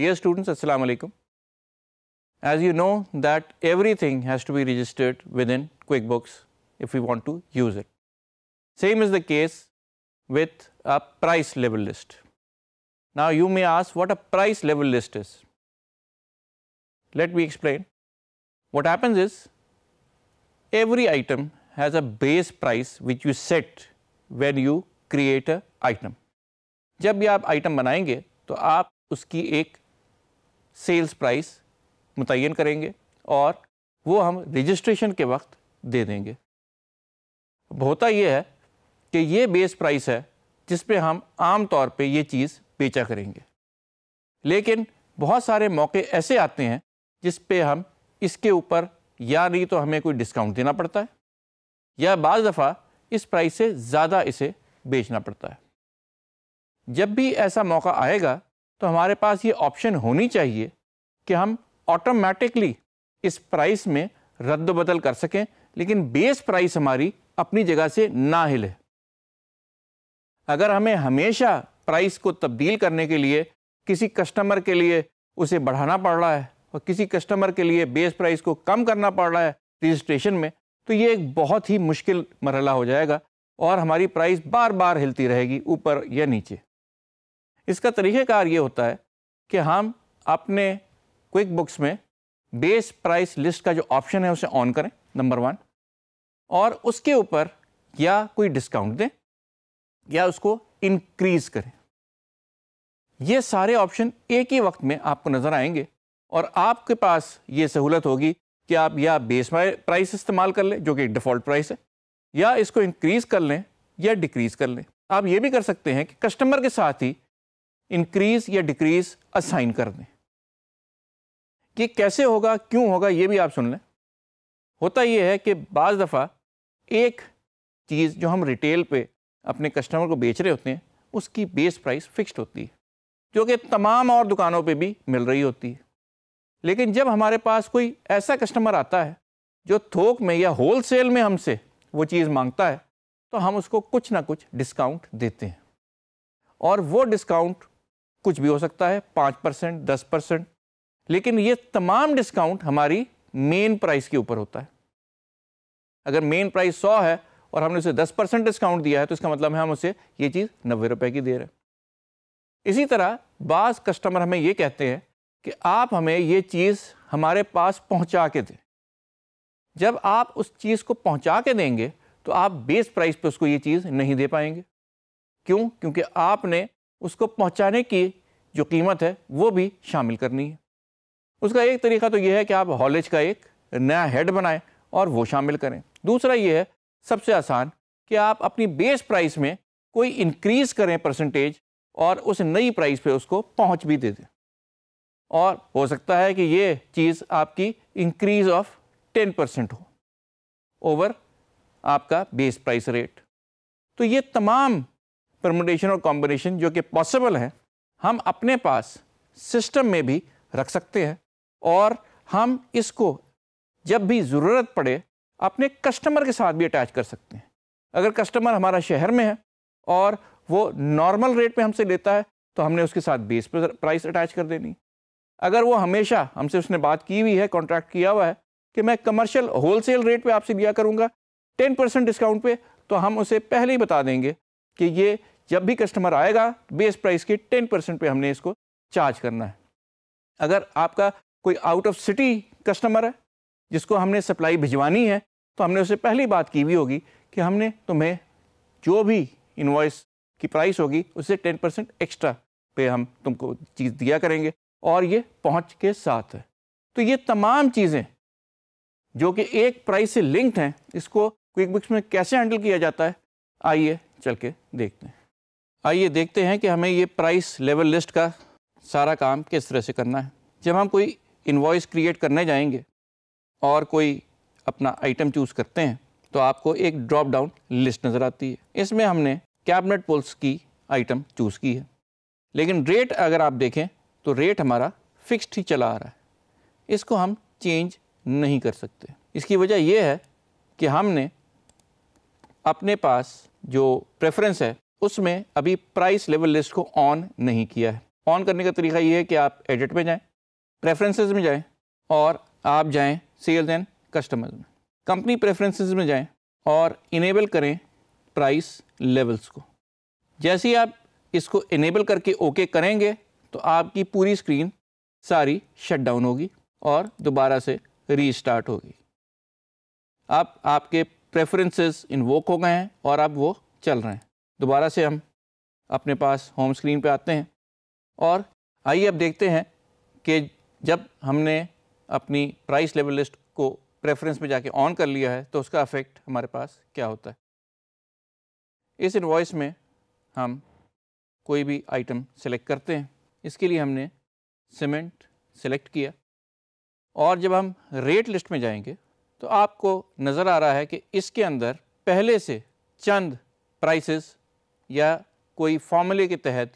Dear students, Assalamu alaikum. As you know that everything has to be registered within QuickBooks if we want to use it. Same is the case with a price level list. Now, you may ask what a price level list is. Let me explain. What happens is every item has a base price which you set when you create a item. जब भी आप item बनाएंगे तो आप उसकी एक sales price मुतन करेंगे और वो हम रजिस्ट्रेशन के वक्त दे देंगे होता ये है कि ये बेस प्राइस है जिस पे हम आम तौर पे ये चीज़ बेचा करेंगे लेकिन बहुत सारे मौके ऐसे आते हैं जिस पे हम इसके ऊपर या नहीं तो हमें कोई डिस्काउंट देना पड़ता है या बज़ दफ़ा इस प्राइस से ज़्यादा इसे बेचना पड़ता है जब भी ऐसा मौका आएगा तो हमारे पास ये ऑप्शन होनी चाहिए कि हम ऑटोमेटिकली इस प्राइस में रद्द बदल कर सकें लेकिन बेस प्राइस हमारी अपनी जगह से ना हिले अगर हमें हमेशा प्राइस को तब्दील करने के लिए किसी कस्टमर के लिए उसे बढ़ाना पड़ रहा है और किसी कस्टमर के लिए बेस प्राइस को कम करना पड़ रहा है रजिस्ट्रेशन में तो ये एक बहुत ही मुश्किल मरला हो जाएगा और हमारी प्राइस बार बार हिलती रहेगी ऊपर या नीचे इसका तरीक़ेकार ये होता है कि हम अपने क्विक बुक्स में बेस प्राइस लिस्ट का जो ऑप्शन है उसे ऑन करें नंबर वन और उसके ऊपर या कोई डिस्काउंट दें या उसको इंक्रीज करें ये सारे ऑप्शन एक ही वक्त में आपको नज़र आएंगे और आपके पास ये सहूलत होगी कि आप या बेस प्राइस इस्तेमाल कर लें जो कि डिफ़ॉल्ट प्राइस है या इसको इंक्रीज़ कर लें या डिक्रीज़ कर लें आप ये भी कर सकते हैं कि कस्टमर के साथ ही इंक्रीज या डिक्रीज असाइन कर दें कि कैसे होगा क्यों होगा ये भी आप सुन लें होता ये है कि बज़ दफ़ा एक चीज़ जो हम रिटेल पे अपने कस्टमर को बेच रहे होते हैं उसकी बेस प्राइस फिक्स्ड होती है जो कि तमाम और दुकानों पे भी मिल रही होती है लेकिन जब हमारे पास कोई ऐसा कस्टमर आता है जो थोक में या होल सेल में हमसे वो चीज़ मांगता है तो हम उसको कुछ ना कुछ डिस्काउंट देते हैं और वो डिस्काउंट कुछ भी हो सकता है पाँच परसेंट दस परसेंट लेकिन ये तमाम डिस्काउंट हमारी मेन प्राइस के ऊपर होता है अगर मेन प्राइस सौ है और हमने उसे दस परसेंट डिस्काउंट दिया है तो इसका मतलब है हम उसे ये चीज़ नब्बे रुपये की दे रहे हैं इसी तरह बाज़ कस्टमर हमें ये कहते हैं कि आप हमें ये चीज़ हमारे पास पहुंचा के दें जब आप उस चीज़ को पहुंचा के देंगे तो आप बेस प्राइस पे उसको ये चीज़ नहीं दे पाएंगे क्यों क्योंकि आपने उसको पहुंचाने की जो कीमत है वो भी शामिल करनी है उसका एक तरीका तो यह है कि आप हॉलेज का एक नया हेड बनाएं और वो शामिल करें दूसरा ये है सबसे आसान कि आप अपनी बेस प्राइस में कोई इंक्रीज़ करें परसेंटेज और उस नई प्राइस पे उसको पहुंच भी दे दें और हो सकता है कि ये चीज़ आपकी इंक्रीज़ ऑफ टेन परसेंट हो ओवर आपका बेस प्राइस रेट तो ये तमाम परमोटेशन और कॉम्बिनेशन जो कि पॉसिबल हैं हम अपने पास सिस्टम में भी रख सकते हैं और हम इसको जब भी ज़रूरत पड़े अपने कस्टमर के साथ भी अटैच कर सकते हैं अगर कस्टमर हमारा शहर में है और वो नॉर्मल रेट पे हमसे लेता है तो हमने उसके साथ बेस पर प्राइस अटैच कर देनी अगर वो हमेशा हमसे उसने बात की हुई है कॉन्ट्रैक्ट किया हुआ है कि मैं कमर्शियल होलसेल रेट पे आपसे दिया करूँगा टेन परसेंट डिस्काउंट पे तो हम उसे पहले ही बता देंगे कि ये जब भी कस्टमर आएगा बेस प्राइस के टेन परसेंट पर हमने इसको चार्ज करना है अगर आपका कोई आउट ऑफ सिटी कस्टमर है जिसको हमने सप्लाई भिजवानी है तो हमने उससे पहली बात की भी होगी कि हमने तुम्हें जो भी इन्वॉइस की प्राइस होगी उससे टेन परसेंट एक्स्ट्रा पे हम तुमको चीज़ दिया करेंगे और ये पहुँच के साथ है तो ये तमाम चीज़ें जो कि एक प्राइस से लिंक्ड हैं इसको क्विक बुक्स में कैसे हैंडल किया जाता है आइए चल के देखते हैं आइए देखते हैं कि हमें ये प्राइस लेवल लिस्ट का सारा काम किस तरह से करना है जब हम कोई इन्वॉइस क्रिएट करने जाएंगे और कोई अपना आइटम चूज़ करते हैं तो आपको एक ड्रॉप डाउन लिस्ट नज़र आती है इसमें हमने कैबिनेट पोल्स की आइटम चूज़ की है लेकिन रेट अगर आप देखें तो रेट हमारा फिक्स्ड ही चला आ रहा है इसको हम चेंज नहीं कर सकते इसकी वजह यह है कि हमने अपने पास जो प्रेफरेंस है उसमें अभी प्राइस लेवल लिस्ट को ऑन नहीं किया है ऑन करने का तरीका ये है कि आप एडिट में जाएँ प्रेफरेंसेस में जाएँ और आप जाएँ सेल्स एंड कस्टमर्स में कंपनी प्रेफरेंसेस में जाएँ और इनेबल करें प्राइस लेवल्स को जैसे ही आप इसको इनेबल करके ओके करेंगे तो आपकी पूरी स्क्रीन सारी शट डाउन होगी और दोबारा से रीस्टार्ट होगी अब आप, आपके प्रेफरेंसेस इन्वोक हो गए हैं और अब वो चल रहे हैं दोबारा से हम अपने पास होम स्क्रीन पे आते हैं और आइए अब देखते हैं कि जब हमने अपनी प्राइस लेवल लिस्ट को प्रेफरेंस में जाके ऑन कर लिया है तो उसका अफेक्ट हमारे पास क्या होता है इस इन्वॉइस में हम कोई भी आइटम सेलेक्ट करते हैं इसके लिए हमने सीमेंट सेलेक्ट किया और जब हम रेट लिस्ट में जाएंगे तो आपको नज़र आ रहा है कि इसके अंदर पहले से चंद प्राइसेस या कोई फॉर्मूले के तहत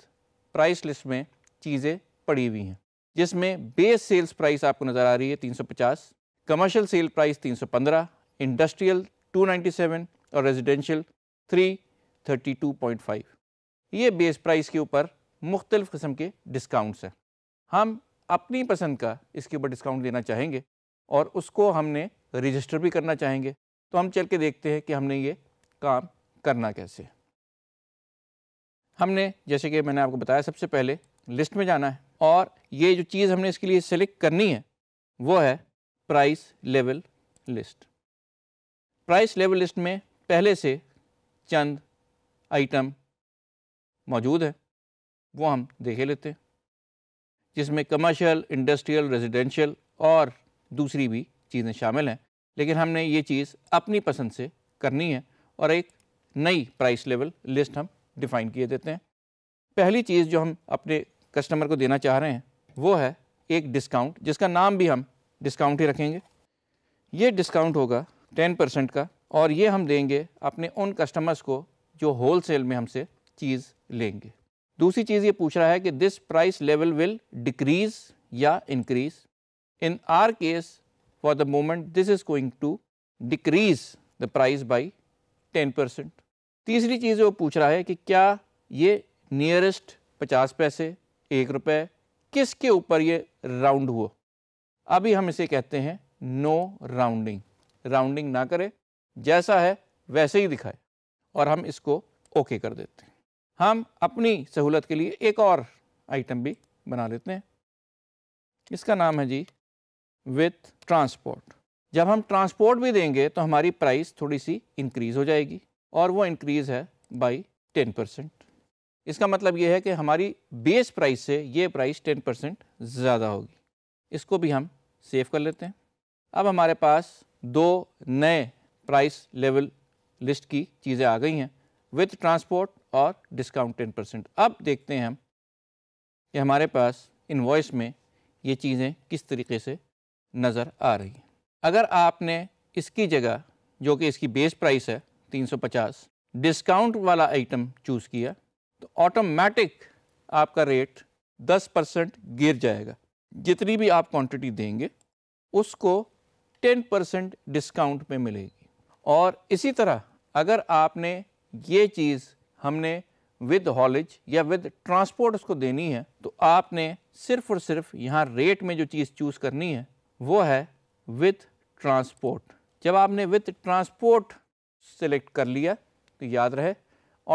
प्राइस लिस्ट में चीज़ें पड़ी हुई हैं जिसमें बेस सेल्स प्राइस आपको नज़र आ रही है 350, कमर्शियल सेल प्राइस 315, इंडस्ट्रियल 297 और रेजिडेंशियल 332.5 ये बेस प्राइस के ऊपर मुख्तलिफ़ किस्म के डिस्काउंट्स हैं हम अपनी पसंद का इसके ऊपर डिस्काउंट देना चाहेंगे और उसको हमने रजिस्टर भी करना चाहेंगे तो हम चल के देखते हैं कि हमने ये काम करना कैसे है हमने जैसे कि मैंने आपको बताया सबसे पहले लिस्ट में जाना है और ये जो चीज़ हमने इसके लिए सेलेक्ट करनी है वो है price level list price level list में पहले से चंद आइटम मौजूद है वो हम देखे लेते हैं जिसमें कमर्शियल इंडस्ट्रियल रेजिडेंशियल और दूसरी भी चीज़ें शामिल हैं लेकिन हमने ये चीज़ अपनी पसंद से करनी है और एक नई प्राइस लेवल लिस्ट हम डिफ़ाइन किए देते हैं पहली चीज़ जो हम अपने कस्टमर को देना चाह रहे हैं वो है एक डिस्काउंट जिसका नाम भी हम डिस्काउंट ही रखेंगे ये डिस्काउंट होगा टेन परसेंट का और ये हम देंगे अपने उन कस्टमर्स को जो होल सेल में हमसे चीज़ लेंगे दूसरी चीज़ ये पूछ रहा है कि this price level will decrease या increase in our case for the moment this is going to decrease the price by ten percent तीसरी चीज़ वो पूछ रहा है कि क्या ये नियरेस्ट पचास पैसे एक रुपये किसके ऊपर ये राउंड हुआ अभी हम इसे कहते हैं नो राउंडिंग राउंडिंग ना करें जैसा है वैसे ही दिखाए और हम इसको ओके कर देते हैं हम अपनी सहूलत के लिए एक और आइटम भी बना लेते हैं इसका नाम है जी विथ ट्रांसपोर्ट जब हम ट्रांसपोर्ट भी देंगे तो हमारी प्राइस थोड़ी सी इंक्रीज़ हो जाएगी और वो इंक्रीज़ है बाई टेन परसेंट इसका मतलब ये है कि हमारी बेस प्राइस से ये प्राइस टेन परसेंट ज़्यादा होगी इसको भी हम सेव कर लेते हैं अब हमारे पास दो नए प्राइस लेवल लिस्ट की चीज़ें आ गई हैं विथ ट्रांसपोर्ट और डिस्काउंट टेन परसेंट अब देखते हैं हम कि हमारे पास इन्वॉइस में ये चीज़ें किस तरीके से नज़र आ रही हैं अगर आपने इसकी जगह जो कि इसकी बेस प्राइस है 350 डिस्काउंट वाला आइटम चूज़ किया तो ऑटोमेटिक आपका रेट 10 परसेंट गिर जाएगा जितनी भी आप क्वांटिटी देंगे उसको 10 परसेंट डिस्काउंट पे मिलेगी और इसी तरह अगर आपने ये चीज़ हमने विद हॉलेज या विद ट्रांसपोर्ट उसको देनी है तो आपने सिर्फ और सिर्फ यहाँ रेट में जो चीज़ चूज़ करनी है वो है विद ट्रांसपोर्ट जब आपने विद ट्रांसपोर्ट सेलेक्ट कर लिया तो याद रहे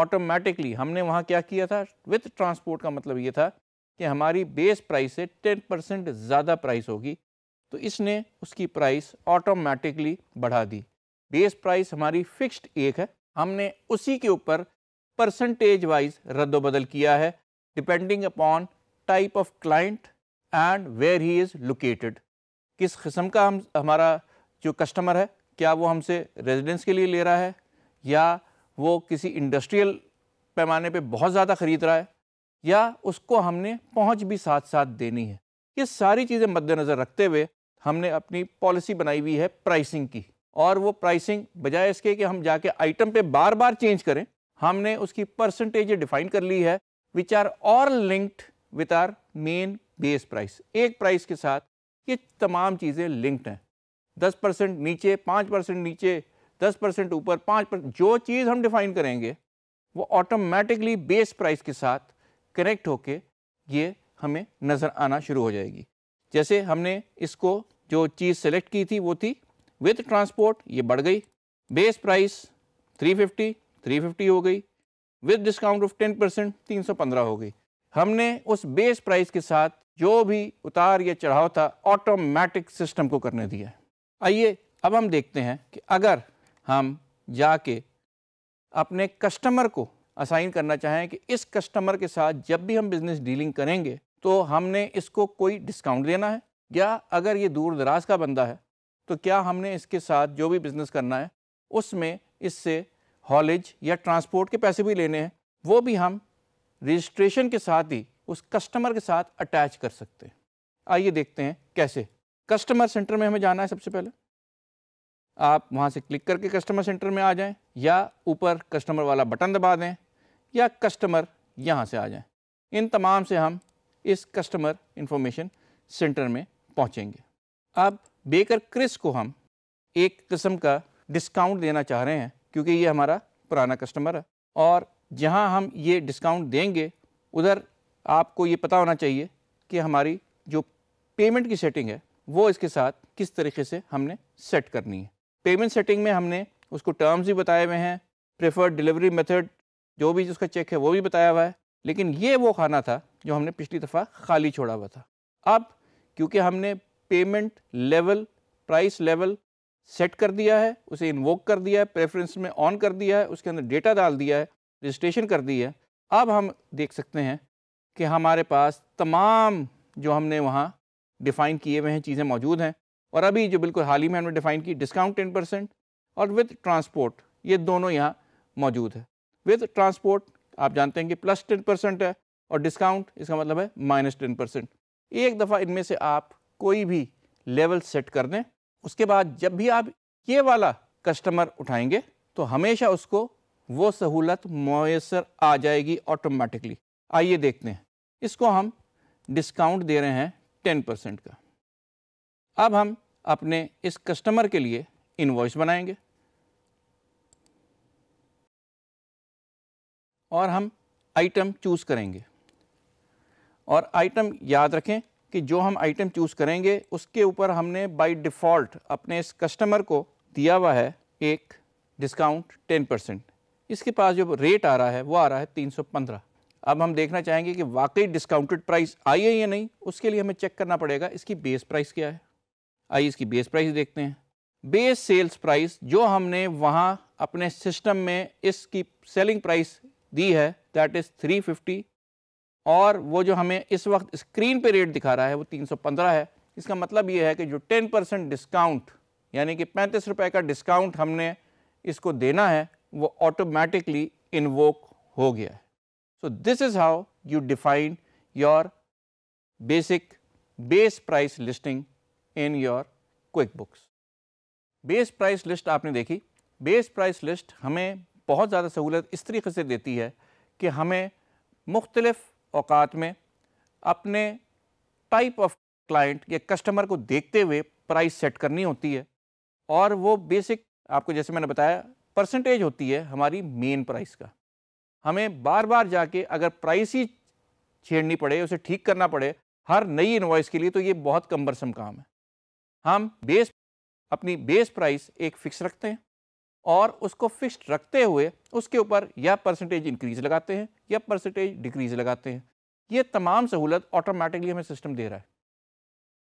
ऑटोमेटिकली हमने वहाँ क्या किया था विथ ट्रांसपोर्ट का मतलब ये था कि हमारी बेस प्राइस से 10 परसेंट ज़्यादा प्राइस होगी तो इसने उसकी प्राइस ऑटोमेटिकली बढ़ा दी बेस प्राइस हमारी फिक्स्ड एक है हमने उसी के ऊपर परसेंटेज वाइज रद्दबदल किया है depending upon type of client and where he is located किस किस्म का हम हमारा जो कस्टमर है क्या वो हमसे रेजिडेंस के लिए ले रहा है या वो किसी इंडस्ट्रियल पैमाने पे बहुत ज़्यादा ख़रीद रहा है या उसको हमने पहुंच भी साथ साथ देनी है ये सारी चीज़ें मद्देनज़र रखते हुए हमने अपनी पॉलिसी बनाई हुई है प्राइसिंग की और वो प्राइसिंग बजाय इसके कि हम जाके आइटम पे बार बार चेंज करें हमने उसकी परसेंटेज डिफाइन कर ली है विच आर और linked with our main base price एक प्राइस के साथ ये तमाम चीज़ें लिंक्ड हैं दस परसेंट नीचे पाँच परसेंट नीचे दस परसेंट ऊपर पाँच परसेंट जो चीज़ हम डिफाइन करेंगे वो ऑटोमेटिकली बेस प्राइस के साथ कनेक्ट होके ये हमें नज़र आना शुरू हो जाएगी जैसे हमने इसको जो चीज़ सेलेक्ट की थी वो थी विथ ट्रांसपोर्ट ये बढ़ गई बेस प्राइस 350 350 हो गई विथ डिस्काउंट ऑफ 10 परसेंट तीन हो गई हमने उस बेस प्राइस के साथ जो भी उतार या चढ़ाव था ऑटोमेटिक सिस्टम को करने दिया आइए अब हम देखते हैं कि अगर हम जाके अपने कस्टमर को असाइन करना चाहें कि इस कस्टमर के साथ जब भी हम बिज़नेस डीलिंग करेंगे तो हमने इसको कोई डिस्काउंट देना है या अगर ये दूर दराज का बंदा है तो क्या हमने इसके साथ जो भी बिज़नेस करना है उसमें इससे हॉलेज या ट्रांसपोर्ट के पैसे भी लेने हैं वो भी हम रजिस्ट्रेशन के साथ ही उस कस्टमर के साथ अटैच कर सकते हैं आइए देखते हैं कैसे कस्टमर सेंटर में हमें जाना है सबसे पहले आप वहाँ से क्लिक करके कस्टमर सेंटर में आ जाएं या ऊपर कस्टमर वाला बटन दबा दें या कस्टमर यहाँ से आ जाएं इन तमाम से हम इस कस्टमर इंफॉर्मेशन सेंटर में पहुँचेंगे अब बेकर क्रिस को हम एक किस्म का डिस्काउंट देना चाह रहे हैं क्योंकि ये हमारा पुराना कस्टमर है और जहाँ हम ये डिस्काउंट देंगे उधर आपको ये पता होना चाहिए कि हमारी जो पेमेंट की सेटिंग है वो इसके साथ किस तरीके से हमने सेट करनी है पेमेंट सेटिंग में हमने उसको टर्म्स भी बताए हुए हैं प्रेफर्ड डिलीवरी मेथड जो भी उसका चेक है वो भी बताया हुआ है लेकिन ये वो खाना था जो हमने पिछली दफ़ा खाली छोड़ा हुआ था अब क्योंकि हमने payment level price level set कर दिया है उसे इन्वोक कर दिया है प्रेफरेंस में ऑन कर दिया है उसके अंदर डेटा डाल दिया है रजिस्ट्रेशन कर दी है अब हम देख सकते हैं कि हमारे पास तमाम जो हमने वहाँ डिफ़ाइन किए हुए हैं चीज़ें मौजूद हैं और अभी जो बिल्कुल हाल ही में हमने डिफ़ाइन की डिस्काउंट टेन परसेंट और विथ ट्रांसपोर्ट ये दोनों यहाँ मौजूद है विथ ट्रांसपोर्ट आप जानते हैं कि प्लस टेन परसेंट है और डिस्काउंट इसका मतलब है माइनस टेन परसेंट एक दफ़ा इनमें से आप कोई भी लेवल सेट कर दें उसके बाद जब भी आप ये वाला कस्टमर उठाएंगे तो हमेशा उसको वो सहूलत मैसर आ जाएगी ऑटोमेटिकली आइए देखते हैं इसको हम डिस्काउंट दे रहे हैं टेन परसेंट का अब हम अपने इस कस्टमर के लिए इन्वॉइस बनाएंगे और हम आइटम चूज़ करेंगे और आइटम याद रखें कि जो हम आइटम चूज़ करेंगे उसके ऊपर हमने बाय डिफ़ॉल्ट अपने इस कस्टमर को दिया हुआ है एक डिस्काउंट टेन परसेंट इसके पास जो रेट आ रहा है वो आ रहा है तीन सौ पंद्रह अब हम देखना चाहेंगे कि वाकई डिस्काउंटेड प्राइस आई है या नहीं उसके लिए हमें चेक करना पड़ेगा इसकी बेस प्राइस क्या है आइए इसकी बेस प्राइस देखते हैं बेस सेल्स प्राइस जो हमने वहाँ अपने सिस्टम में इसकी सेलिंग प्राइस दी है दैट इज़ फिफ्टी और वो जो हमें इस वक्त स्क्रीन पे रेट दिखा रहा है वो 315 है इसका मतलब ये है कि जो 10 परसेंट डिस्काउंट यानी कि पैंतीस रुपए का डिस्काउंट हमने इसको देना है वो ऑटोमेटिकली इन्वोक हो गया है So, this is how you define your basic base price listing in your QuickBooks. Base price list आपने देखी बेस प्राइस लिस्ट हमें बहुत ज़्यादा सहूलत इस तरीके से देती है कि हमें मुख्तलफ़ अवकात में अपने टाइप ऑफ क्लाइंट या कस्टमर को देखते हुए प्राइस सेट करनी होती है और वो बेसिक आपको जैसे मैंने बताया परसेंटेज होती है हमारी मेन प्राइस का हमें बार बार जाके अगर प्राइस ही छेड़नी पड़े उसे ठीक करना पड़े हर नई इन्वॉइस के लिए तो ये बहुत कम्बरसम काम है हम बेस अपनी बेस प्राइस एक फिक्स रखते हैं और उसको फिक्स्ड रखते हुए उसके ऊपर या परसेंटेज इंक्रीज लगाते हैं या परसेंटेज डिक्रीज लगाते हैं ये तमाम सहूलत ऑटोमेटिकली हमें सिस्टम दे रहा है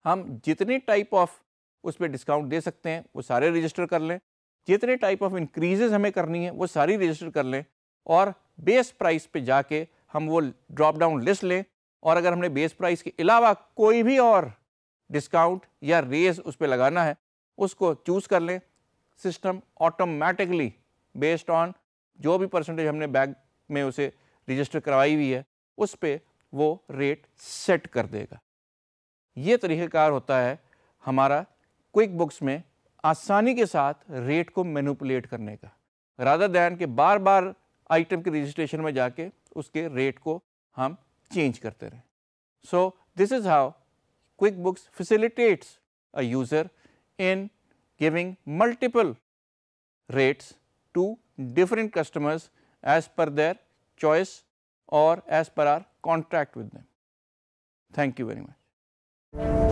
हम जितने टाइप ऑफ उस पर डिस्काउंट दे सकते हैं वो सारे रजिस्टर कर लें जितने टाइप ऑफ इंक्रीजेज हमें करनी है वो सारी रजिस्टर कर लें और बेस प्राइस पे जाके हम वो ड्रॉप डाउन लिस्ट लें और अगर हमने बेस प्राइस के अलावा कोई भी और डिस्काउंट या रेज उस पर लगाना है उसको चूज़ कर लें सिस्टम ऑटोमेटिकली बेस्ड ऑन जो भी परसेंटेज हमने बैग में उसे रजिस्टर करवाई हुई है उस पर वो रेट सेट कर देगा ये तरीक़ेकार होता है हमारा क्विक बुक्स में आसानी के साथ रेट को मैनुपलेट करने का राधा दैन के बार बार आइटम के रजिस्ट्रेशन में जाके उसके रेट को हम चेंज करते रहे so this is how QuickBooks facilitates a user in giving multiple rates to different customers as per their choice और as per our contract with them thank you very much